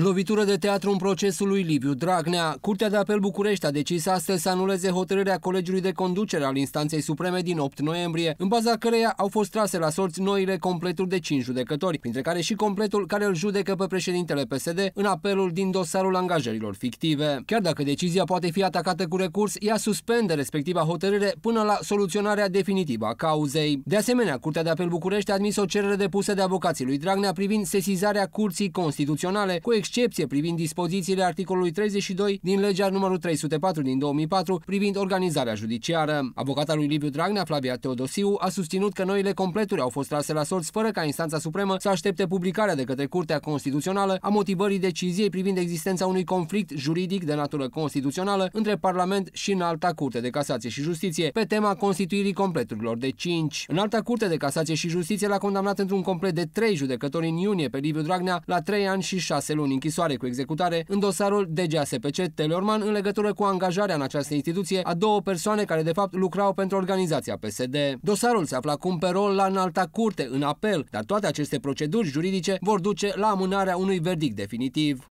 Lovitură de teatru în procesul lui Liviu Dragnea. Curtea de apel București a decis astăzi să anuleze hotărârea Colegiului de Conducere al Instanței Supreme din 8 noiembrie, în baza căreia au fost trase la sorți noile completuri de 5 judecători, printre care și completul care îl judecă pe președintele PSD în apelul din dosarul angajărilor fictive. Chiar dacă decizia poate fi atacată cu recurs, ea suspende respectiva hotărâre până la soluționarea definitivă a cauzei. De asemenea, Curtea de apel București a admis o cerere depusă de avocații lui Dragnea privind sesizarea Curții Constituționale cu excepție privind dispozițiile articolului 32 din legea numărul 304 din 2004 privind organizarea judiciară. Avocata lui Liviu Dragnea, Flavia Teodosiu, a susținut că noile completuri au fost trase la sorți fără ca instanța supremă să aștepte publicarea de către Curtea Constituțională a motivării deciziei privind existența unui conflict juridic de natură constituțională între Parlament și în alta Curte de Casație și Justiție pe tema constituirii completurilor de 5. În alta Curte de Casație și Justiție l-a condamnat într-un complet de 3 judecători în iunie pe Liviu Dragnea la 3 ani și 6 luni închisoare cu executare în dosarul DGASPC Teleorman în legătură cu angajarea în această instituție a două persoane care de fapt lucrau pentru organizația PSD. Dosarul se află acum pe rol la înalta curte, în apel, dar toate aceste proceduri juridice vor duce la amânarea unui verdict definitiv.